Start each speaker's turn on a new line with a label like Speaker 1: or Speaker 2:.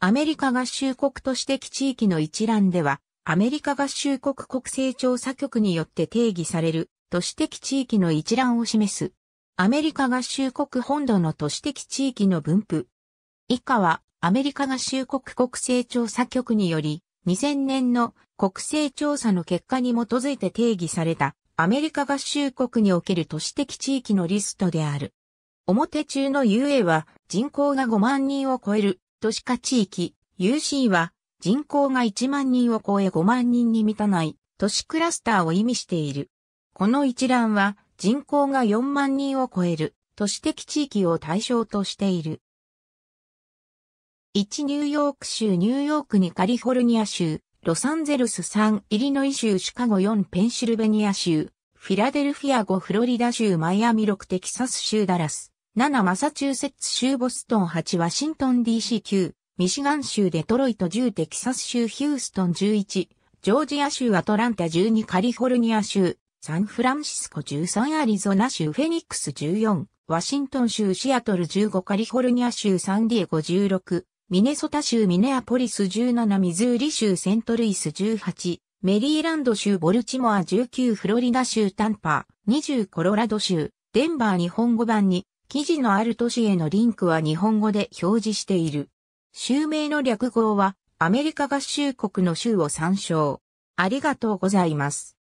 Speaker 1: アメリカ合衆国都市的地域の一覧で
Speaker 2: は、アメリカ合衆国国勢調査局によって定義される都市的地域の一覧を示す。アメリカ合衆国本土の都市的地域の分布。以下はアメリカ合衆国国勢調査局により2000年の国勢調査の結果に基づいて定義されたアメリカ合衆国における都市的地域のリストである。表中の UA は人口が5万人を超える都市化地域、UC は人口が1万人を超え5万人に満たない都市クラスターを意味している。この一覧は人口が4万人を超える都市的地域を対象としている。1ニューヨーク州ニューヨーク2カリフォルニア州ロサンゼルス3イリノイ州シカゴ4ペンシルベニア州フィラデルフィア5フロリダ州マイアミ6テキサス州ダラス7マサチューセッツ州ボストン8ワシントン DC 9ミシガン州デトロイト10テキサス州ヒューストン11ジョージア州アトランタ12カリフォルニア州サンフランシスコ13アリゾナ州フェニックス14ワシントン州シアトル15カリフォルニア州サンディエゴ16ミネソタ州ミネアポリス17ミズーリ州セントルイス18メリーランド州ボルチモア19フロリダ州タンパー20コロラド州デンバー日本語版に記事のある都市へのリンクは日本語で表示している。州名の略語はアメリカ合衆国の州を参
Speaker 1: 照。ありがとうございます。